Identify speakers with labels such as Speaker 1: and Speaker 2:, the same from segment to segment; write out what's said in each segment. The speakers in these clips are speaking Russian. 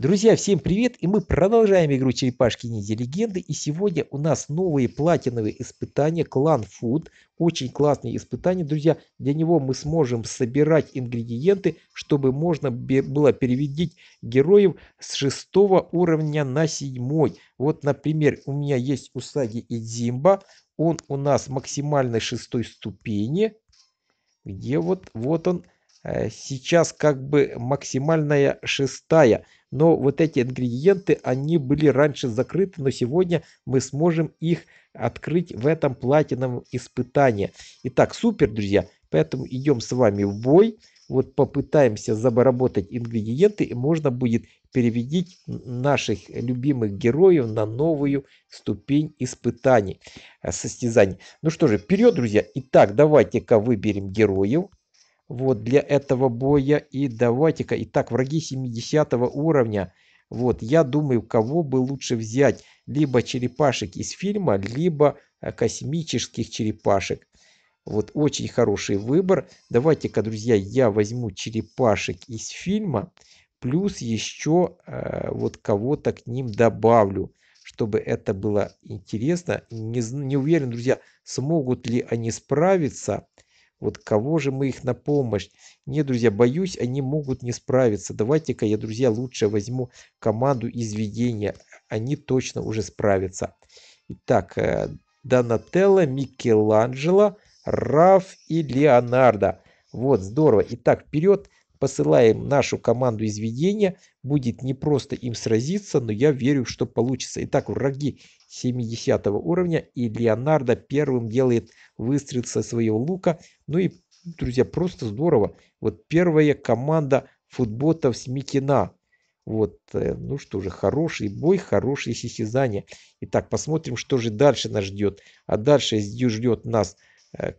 Speaker 1: Друзья, всем привет! И мы продолжаем игру Черепашки Ниндзя Легенды. И сегодня у нас новые платиновые испытания Клан Фуд. Очень классные испытания, друзья. Для него мы сможем собирать ингредиенты, чтобы можно было переведить героев с 6 уровня на 7. Вот, например, у меня есть Усаги и Идзимба. Он у нас максимальной шестой ступени. Где вот, вот он э, сейчас как бы максимальная шестая но вот эти ингредиенты, они были раньше закрыты, но сегодня мы сможем их открыть в этом платиновом испытании. Итак, супер, друзья, поэтому идем с вами в бой. Вот попытаемся заработать ингредиенты и можно будет переведить наших любимых героев на новую ступень испытаний, э, состязаний. Ну что же, вперед, друзья. Итак, давайте-ка выберем героев вот для этого боя. И давайте-ка, итак, враги 70 уровня. Вот, я думаю, кого бы лучше взять, либо черепашек из фильма, либо э, космических черепашек. Вот, очень хороший выбор. Давайте-ка, друзья, я возьму черепашек из фильма, плюс еще э, вот кого-то к ним добавлю, чтобы это было интересно. Не, не уверен, друзья, смогут ли они справиться вот кого же мы их на помощь? Не, друзья, боюсь, они могут не справиться. Давайте-ка я, друзья, лучше возьму команду изведения. Они точно уже справятся. Итак, э, Донателло, Микеланджело, Раф и Леонардо. Вот, здорово. Итак, вперед посылаем нашу команду из видения. Будет непросто им сразиться, но я верю, что получится. Итак, враги 70 уровня. И Леонардо первым делает выстрел со своего лука. Ну и, друзья, просто здорово. Вот первая команда футботов Микина. Вот, э, ну что же, хороший бой, хорошие состязания. Итак, посмотрим, что же дальше нас ждет. А дальше ждет нас э,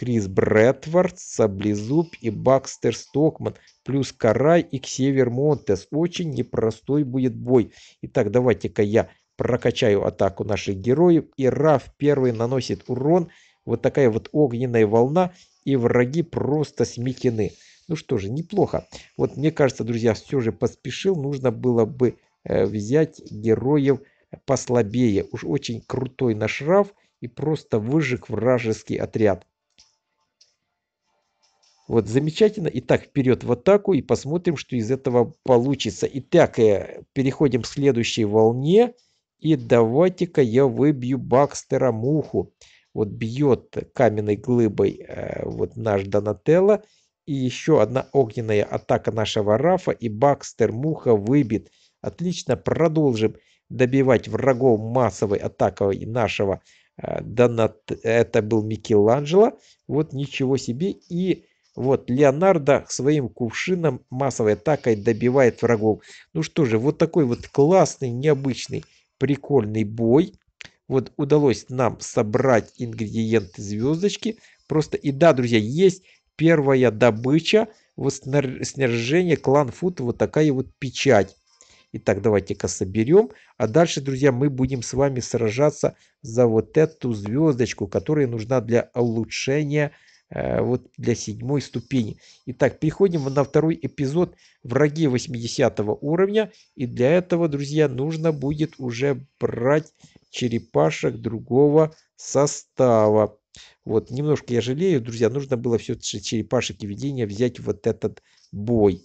Speaker 1: Крис Брэдфорд, Саблезуб и Бакстер Стокман, плюс Карай и Ксевер Монтес. Очень непростой будет бой. Итак, давайте-ка я прокачаю атаку наших героев. И Раф первый наносит урон. Вот такая вот огненная волна. И враги просто сметены. Ну что же, неплохо. Вот мне кажется, друзья, все же поспешил. Нужно было бы э, взять героев послабее. Уж очень крутой наш Раф и просто выжег вражеский отряд. Вот, замечательно. Итак, вперед в атаку и посмотрим, что из этого получится. Итак, э, переходим к следующей волне. И давайте-ка я выбью Бакстера Муху. Вот бьет каменной глыбой э, вот наш Донателло. И еще одна огненная атака нашего Рафа. И Бакстер Муха выбит. Отлично, продолжим добивать врагов массовой атакой нашего э, Донат. Это был Микеланджело. Вот ничего себе. И вот, Леонардо своим кувшином массовой атакой добивает врагов. Ну что же, вот такой вот классный, необычный, прикольный бой. Вот удалось нам собрать ингредиенты звездочки. Просто и да, друзья, есть первая добыча. Вот снаряжение клан фут, вот такая вот печать. Итак, давайте-ка соберем. А дальше, друзья, мы будем с вами сражаться за вот эту звездочку, которая нужна для улучшения Э, вот для седьмой ступени. Итак, переходим на второй эпизод «Враги 80 уровня». И для этого, друзья, нужно будет уже брать черепашек другого состава. Вот, немножко я жалею, друзья, нужно было все черепашек и видения взять вот этот бой.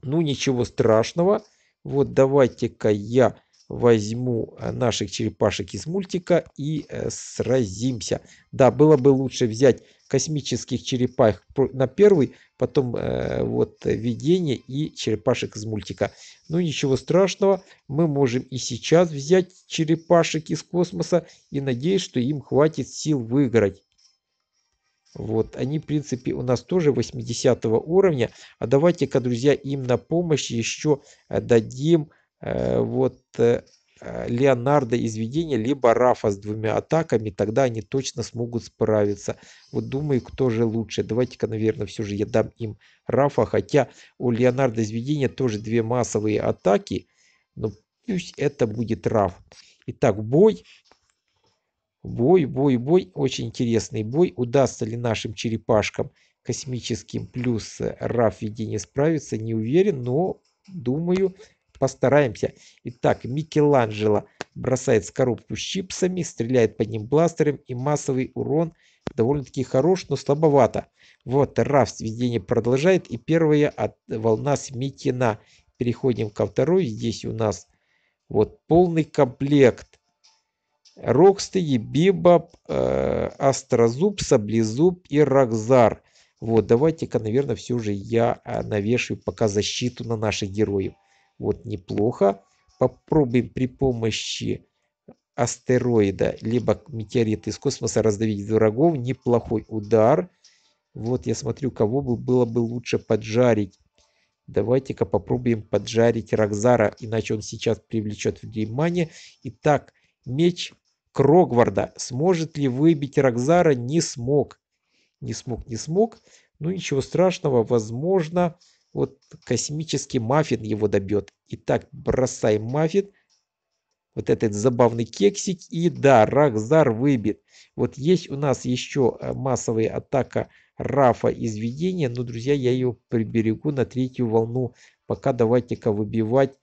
Speaker 1: Ну, ничего страшного. Вот, давайте-ка я возьму э, наших черепашек из мультика и э, сразимся. Да, было бы лучше взять космических черепах на первый, потом э, вот видение и черепашек из мультика. Ну ничего страшного, мы можем и сейчас взять черепашек из космоса и надеюсь, что им хватит сил выиграть. Вот, они, в принципе, у нас тоже 80 уровня. А давайте-ка, друзья, им на помощь еще э, дадим э, вот э, Э, Леонардо из видения, либо Рафа с двумя атаками, тогда они точно смогут справиться. Вот думаю, кто же лучше. Давайте-ка, наверное, все же я дам им Рафа, хотя у Леонардо из видения тоже две массовые атаки, но пусть это будет Раф. Итак, бой. Бой, бой, бой. Очень интересный бой. Удастся ли нашим черепашкам космическим плюс Раф видение справиться, не уверен, но думаю, Постараемся. Итак, Микеланджело бросает коробку с чипсами, стреляет по ним бластером и массовый урон довольно-таки хорош, но слабовато. Вот, Раф сведение продолжает и первая от, волна сметена. Переходим ко второй. Здесь у нас вот полный комплект. Рокстеди, Бибаб, э, Острозуб, Саблезуб и Рокзар. Вот, давайте-ка, наверное, все же я э, навешаю пока защиту на наших героев. Вот неплохо. Попробуем при помощи астероида, либо метеорита из космоса раздавить врагов. Неплохой удар. Вот я смотрю, кого бы было бы лучше поджарить. Давайте-ка попробуем поджарить Рокзара, иначе он сейчас привлечет внимание. Итак, меч Крогварда. Сможет ли выбить Рокзара? Не смог. Не смог, не смог. Ну ничего страшного, возможно, вот космический маффин его добьет. Итак, бросай маффин. Вот этот забавный кексик. И да, Рахзар выбит. Вот есть у нас еще э, массовая атака Рафа из видения. Но, друзья, я ее приберегу на третью волну. Пока давайте-ка выбивать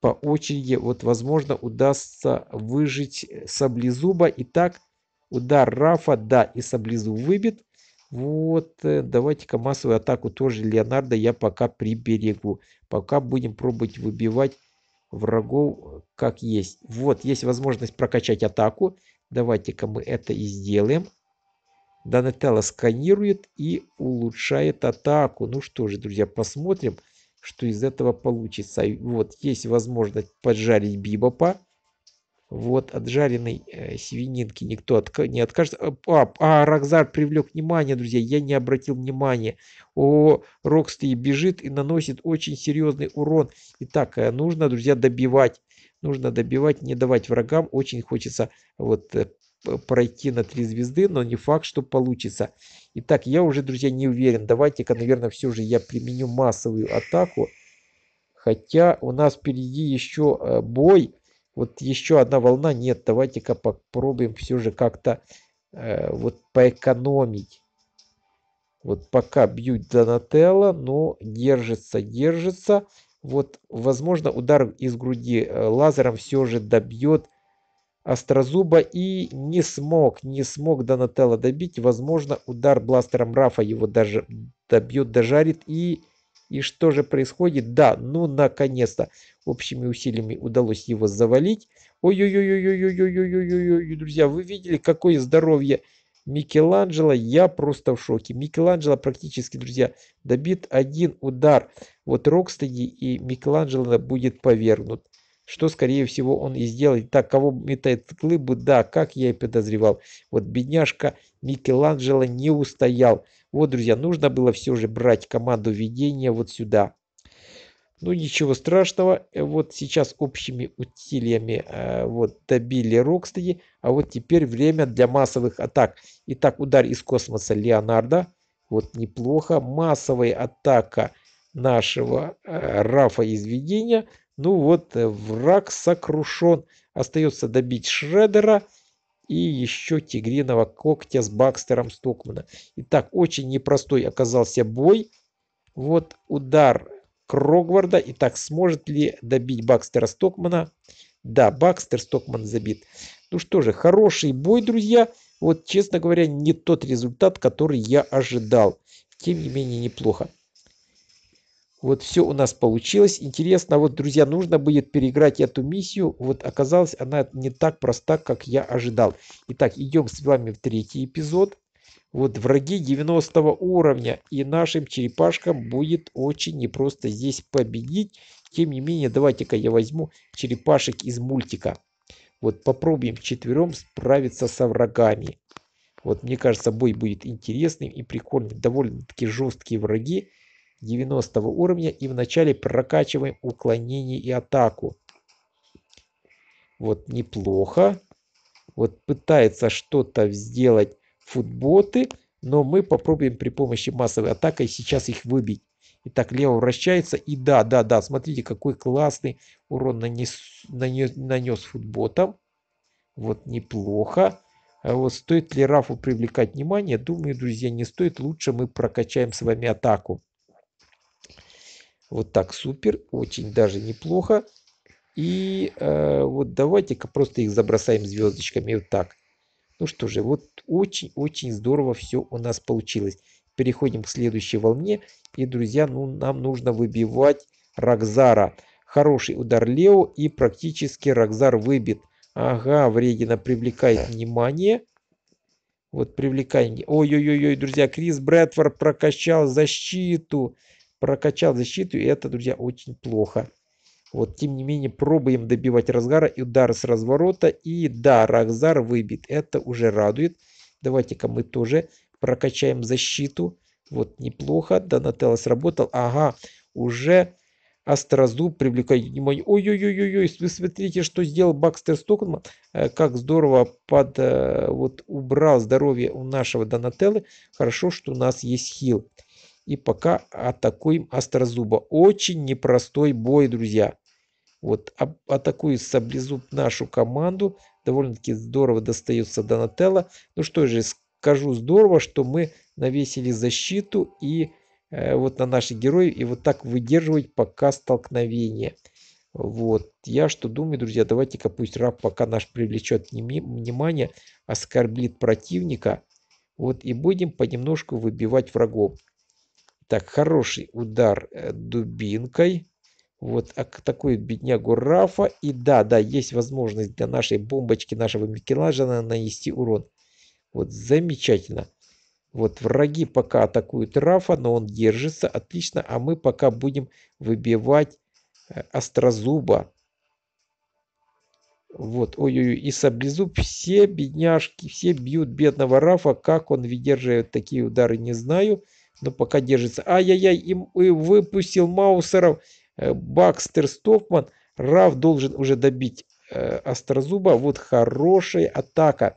Speaker 1: по очереди. Вот, возможно, удастся выжить э, саблезуба. Итак, удар Рафа, да, и саблезуб выбит. Вот, э, давайте-ка массовую атаку тоже Леонардо я пока приберегу. Пока будем пробовать выбивать врагов э, как есть. Вот, есть возможность прокачать атаку. Давайте-ка мы это и сделаем. Донателло сканирует и улучшает атаку. Ну что же, друзья, посмотрим, что из этого получится. Вот, есть возможность поджарить Бибопа вот от жареной э, свининки никто отка не откажется. А, а Рокзар привлек внимание, друзья, я не обратил внимания. О, Рокстей бежит и наносит очень серьезный урон. Итак, э, нужно, друзья, добивать. Нужно добивать, не давать врагам. Очень хочется вот э, пройти на три звезды, но не факт, что получится. Итак, я уже, друзья, не уверен. Давайте-ка, наверное, все же я применю массовую атаку. Хотя у нас впереди еще э, бой вот еще одна волна, нет, давайте-ка попробуем все же как-то э, вот поэкономить. Вот пока бьют Донателло, но держится, держится. Вот, возможно, удар из груди э, лазером все же добьет Острозуба и не смог, не смог Донателло добить. Возможно, удар бластером Рафа его даже добьет, дожарит и и что же происходит? Да, ну наконец-то общими усилиями удалось его завалить. Ой-ой-ой-ой-ой-ой-ой-ой-ой, ой друзья, вы видели, какое здоровье Микеланджело, я просто в шоке. Микеланджело практически, друзья, добит один удар. Вот Рокстеди и Микеланджело будет повергнут. Что, скорее всего, он и сделает. Так, кого метает глыбы? Да, как я и подозревал. Вот бедняжка Микеланджело не устоял. Вот, друзья, нужно было все же брать команду ведения вот сюда. Ну, ничего страшного. Вот сейчас общими усилиями э, вот добили Рокстеди. А вот теперь время для массовых атак. Итак, удар из космоса Леонардо. Вот неплохо. Массовая атака нашего э, Рафа из ведения. Ну вот, э, враг сокрушен. Остается добить Шредера и еще Тигриного когтя с Бакстером Стокмана. Итак, очень непростой оказался бой. Вот удар Крогварда. Итак, сможет ли добить Бакстера Стокмана? Да, Бакстер Стокман забит. Ну что же, хороший бой, друзья. Вот, честно говоря, не тот результат, который я ожидал. Тем не менее, неплохо. Вот все у нас получилось. Интересно, вот, друзья, нужно будет переиграть эту миссию. Вот оказалось, она не так проста, как я ожидал. Итак, идем с вами в третий эпизод. Вот враги 90 уровня. И нашим черепашкам будет очень непросто здесь победить. Тем не менее, давайте-ка я возьму черепашек из мультика. Вот попробуем четвером справиться со врагами. Вот мне кажется, бой будет интересным и прикольным. Довольно-таки жесткие враги. 90 уровня и вначале прокачиваем уклонение и атаку. Вот неплохо. Вот пытается что-то сделать футботы, но мы попробуем при помощи массовой атаки сейчас их выбить. Итак, лево вращается. И да, да, да, смотрите, какой классный урон нанес, нанес, нанес футботом. Вот неплохо. А вот стоит ли Рафу привлекать внимание? Думаю, друзья, не стоит. Лучше мы прокачаем с вами атаку. Вот так супер, очень даже неплохо. И э, вот давайте-ка просто их забросаем звездочками вот так. Ну что же, вот очень-очень здорово все у нас получилось. Переходим к следующей волне. И, друзья, ну нам нужно выбивать Рокзара. Хороший удар Лео и практически Рокзар выбит. Ага, Вредина привлекает внимание. Вот привлекание. Ой-ой-ой, друзья, Крис Брэдфорд прокачал защиту прокачал защиту, и это, друзья, очень плохо. Вот, тем не менее, пробуем добивать разгара и удар с разворота. И да, Рахзар выбит. Это уже радует. Давайте-ка мы тоже прокачаем защиту. Вот, неплохо. Донателло сработал. Ага, уже Астрозуб привлекает внимание. Ой-ой-ой-ой, вы смотрите, что сделал Бакстер Стокман. Э, как здорово под, э, вот, убрал здоровье у нашего Донателлы. Хорошо, что у нас есть хил. И пока атакуем Острозуба. Очень непростой бой, друзья. Вот а, атакует Саблезуб нашу команду. Довольно-таки здорово достается Донателло. Ну что же, скажу здорово, что мы навесили защиту и э, вот на наших героев. И вот так выдерживать пока столкновение. Вот. Я что думаю, друзья, давайте-ка пусть раб пока наш привлечет внимание, оскорбит противника. Вот и будем понемножку выбивать врагов. Так, хороший удар э, дубинкой. Вот атакует беднягу Рафа. И да, да, есть возможность для нашей бомбочки, нашего Микеланджело нанести урон. Вот замечательно. Вот враги пока атакуют Рафа, но он держится отлично, а мы пока будем выбивать э, Острозуба. Вот, ой-ой-ой, и Саблезуб, все бедняжки, все бьют бедного Рафа, как он выдерживает такие удары, не знаю но пока держится. Ай-яй-яй, и, и выпустил Маусеров. Э, Бакстер Стофман. Рав должен уже добить э, Острозуба. Вот хорошая атака.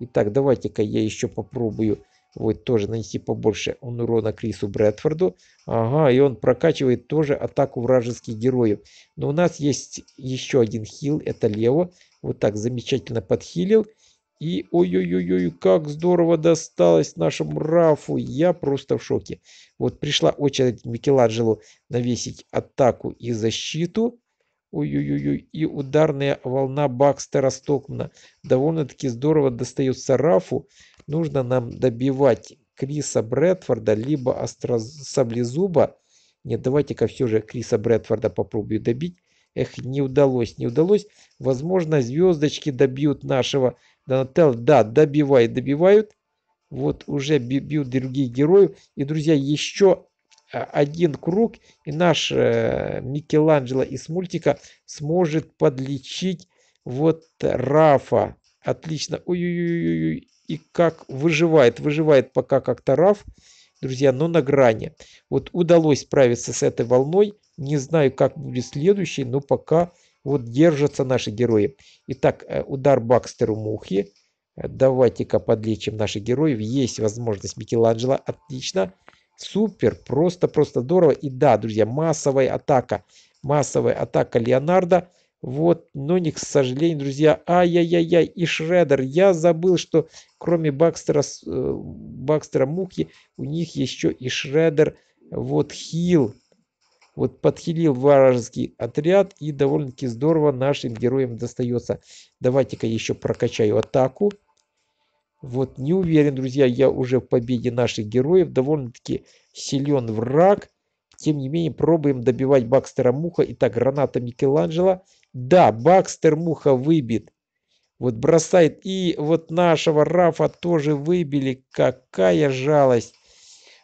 Speaker 1: Итак, давайте-ка я еще попробую вот тоже нанести побольше он урона Крису Брэдфорду. Ага, и он прокачивает тоже атаку вражеских героев. Но у нас есть еще один хил, это Лево. Вот так замечательно подхилил. И ой-ой-ой, ой как здорово досталось нашему Рафу. Я просто в шоке. Вот пришла очередь Микеланджело навесить атаку и защиту. Ой-ой-ой, ой и ударная волна Бакстера Стокмана. Довольно-таки здорово достается Рафу. Нужно нам добивать Криса Брэдфорда, либо Остроз... Саблезуба. Нет, давайте-ка все же Криса Брэдфорда попробую добить. Эх, не удалось, не удалось. Возможно, звездочки добьют нашего Донателло, да, добивает, добивают. Вот уже бьют другие герои. И, друзья, еще э, один круг, и наш э, Микеланджело из мультика сможет подлечить вот Рафа. Отлично. Ой-ой-ой. И как выживает. Выживает пока как-то Раф. Друзья, но на грани. Вот удалось справиться с этой волной. Не знаю, как будет следующий, но пока вот держатся наши герои. Итак, э, удар Бакстеру Мухи. Э, давайте-ка подлечим наших героев. Есть возможность Микеланджело. Отлично. Супер. Просто-просто здорово. И да, друзья, массовая атака. Массовая атака Леонардо. Вот, но не к сожалению, друзья. Ай-яй-яй-яй. И Шредер. Я забыл, что кроме Бакстера, э, Бакстера Мухи, у них еще и Шредер. Вот Хилл. Вот подхилил вражеский отряд и довольно-таки здорово нашим героям достается. Давайте-ка еще прокачаю атаку. Вот не уверен, друзья, я уже в победе наших героев. Довольно-таки силен враг. Тем не менее, пробуем добивать Бакстера Муха. Итак, граната Микеланджело. Да, Бакстер Муха выбит. Вот бросает. И вот нашего Рафа тоже выбили. Какая жалость.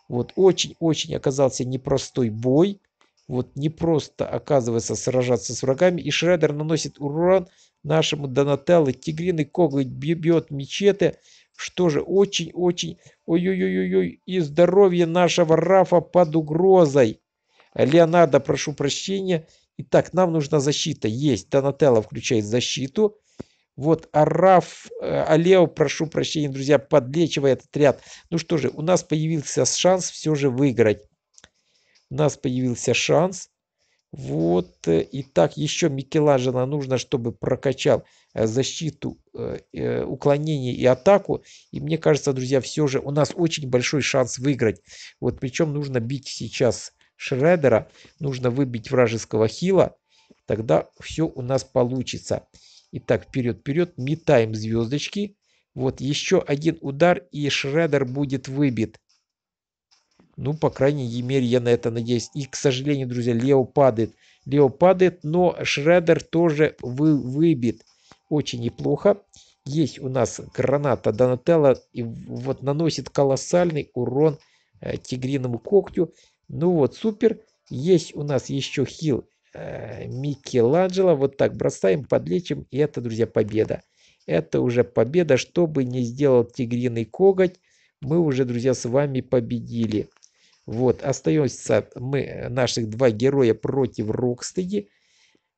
Speaker 1: Вот очень-очень оказался непростой бой вот не просто оказывается сражаться с врагами, и Шредер наносит урон нашему Донателло, Тигриный Коглы бьет мечеты, что же очень-очень, ой-ой-ой-ой, ой и здоровье нашего Рафа под угрозой. Леонардо, прошу прощения, итак, нам нужна защита, есть, Донателло включает защиту, вот Араф, э, Алео, прошу прощения, друзья, подлечивая этот ряд. Ну что же, у нас появился шанс все же выиграть у нас появился шанс. Вот, э, и так еще Микеланджело нужно, чтобы прокачал э, защиту, э, уклонение и атаку. И мне кажется, друзья, все же у нас очень большой шанс выиграть. Вот причем нужно бить сейчас Шредера, нужно выбить вражеского хила, тогда все у нас получится. Итак, вперед-вперед, метаем звездочки. Вот еще один удар и Шредер будет выбит. Ну, по крайней мере, я на это надеюсь. И, к сожалению, друзья, Лео падает. Лео падает, но Шредер тоже вы, выбит. Очень неплохо. Есть у нас граната Донателла. И вот наносит колоссальный урон э, тигриному когтю. Ну вот, супер. Есть у нас еще хил э, Микеланджело. Вот так бросаем, подлечим. И это, друзья, победа. Это уже победа. Что бы ни сделал тигриный коготь, мы уже, друзья, с вами победили. Вот, остается мы, э, наших два героя против Рокстеди.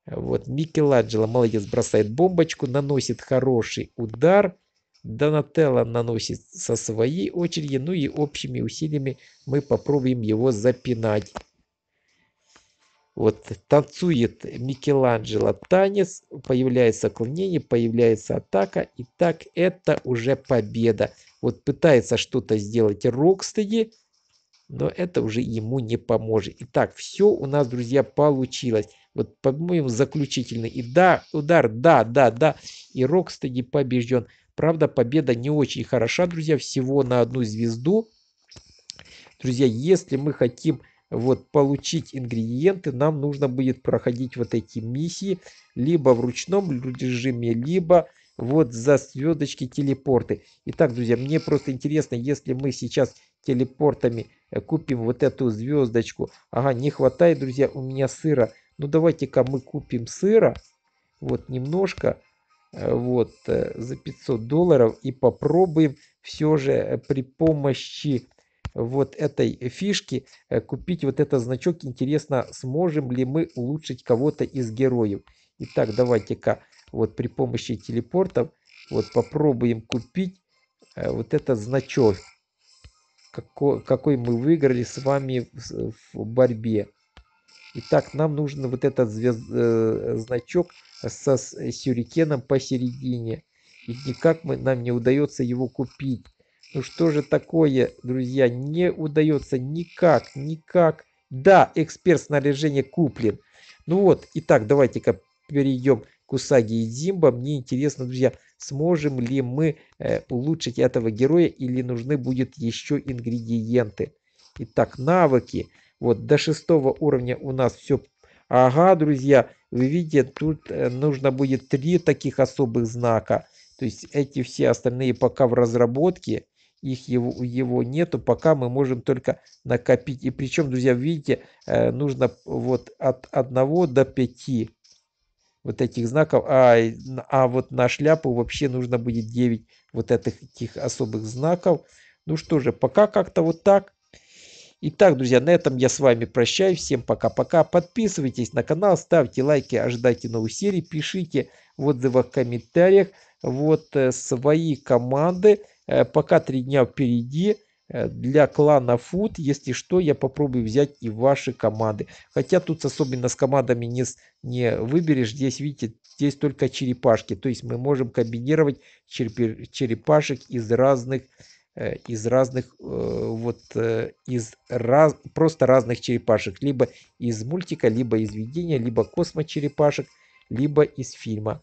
Speaker 1: Вот, Микеланджело, молодец, бросает бомбочку, наносит хороший удар. Донателло наносит со своей очереди, ну и общими усилиями мы попробуем его запинать. Вот танцует Микеланджело танец, появляется отклонение, появляется атака. И так это уже победа. Вот пытается что-то сделать Рокстеди, но это уже ему не поможет. Итак, все у нас, друзья, получилось. Вот, по-моему, заключительный и да, удар, да, да, да. И Рокстеди побежден. Правда, победа не очень хороша, друзья, всего на одну звезду. Друзья, если мы хотим вот получить ингредиенты, нам нужно будет проходить вот эти миссии, либо в ручном режиме, либо вот за звездочки телепорты. Итак, друзья, мне просто интересно, если мы сейчас телепортами Э, купим вот эту звездочку. Ага, не хватает, друзья, у меня сыра. Ну, давайте-ка мы купим сыра. Вот, немножко. Э, вот, э, за 500 долларов. И попробуем все же при помощи вот этой фишки купить вот этот значок. Интересно, сможем ли мы улучшить кого-то из героев. Итак, давайте-ка вот при помощи телепортов вот попробуем купить вот этот значок какой, какой мы выиграли с вами в, в борьбе. Итак, нам нужен вот этот звезд, э, значок со с сюрикеном посередине. И никак мы, нам не удается его купить. Ну что же такое, друзья, не удается никак, никак. Да, эксперт снаряжение куплен. Ну вот, итак, давайте-ка перейдем Кусаги и Димба. Мне интересно, друзья, сможем ли мы э, улучшить этого героя или нужны будут еще ингредиенты. Итак, навыки. Вот до шестого уровня у нас все. Ага, друзья, вы видите, тут э, нужно будет три таких особых знака. То есть эти все остальные пока в разработке их его, его нету, пока мы можем только накопить. И причем, друзья, видите, э, нужно вот от 1 до 5 вот этих знаков, а, а вот на шляпу вообще нужно будет 9 вот этих, этих особых знаков. Ну что же, пока как-то вот так. Итак, друзья, на этом я с вами прощаюсь. Всем пока-пока. Подписывайтесь на канал, ставьте лайки, ожидайте новых серий, пишите в отзывах, комментариях вот э, свои команды. Э, пока три дня впереди. Э, для клана Food. Если что, я попробую взять и ваши команды. Хотя тут особенно с командами не, не выберешь. Здесь, видите, здесь только черепашки. То есть мы можем комбинировать череп черепашек из разных э, из разных э, вот из раз просто разных черепашек либо из мультика либо из видения либо космо черепашек либо из фильма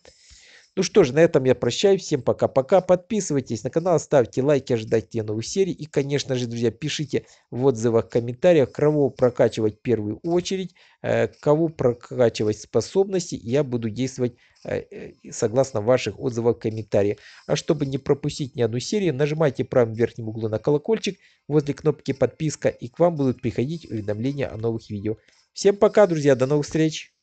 Speaker 1: ну что ж, на этом я прощаюсь. Всем пока-пока. Подписывайтесь на канал, ставьте лайки, ожидайте новых серий. И, конечно же, друзья, пишите в отзывах, комментариях, кого прокачивать в первую очередь, э, кого прокачивать способности. Я буду действовать э, э, согласно ваших отзывов, комментариев. А чтобы не пропустить ни одну серию, нажимайте правом верхнем углу на колокольчик возле кнопки подписка и к вам будут приходить уведомления о новых видео. Всем пока, друзья, до новых встреч!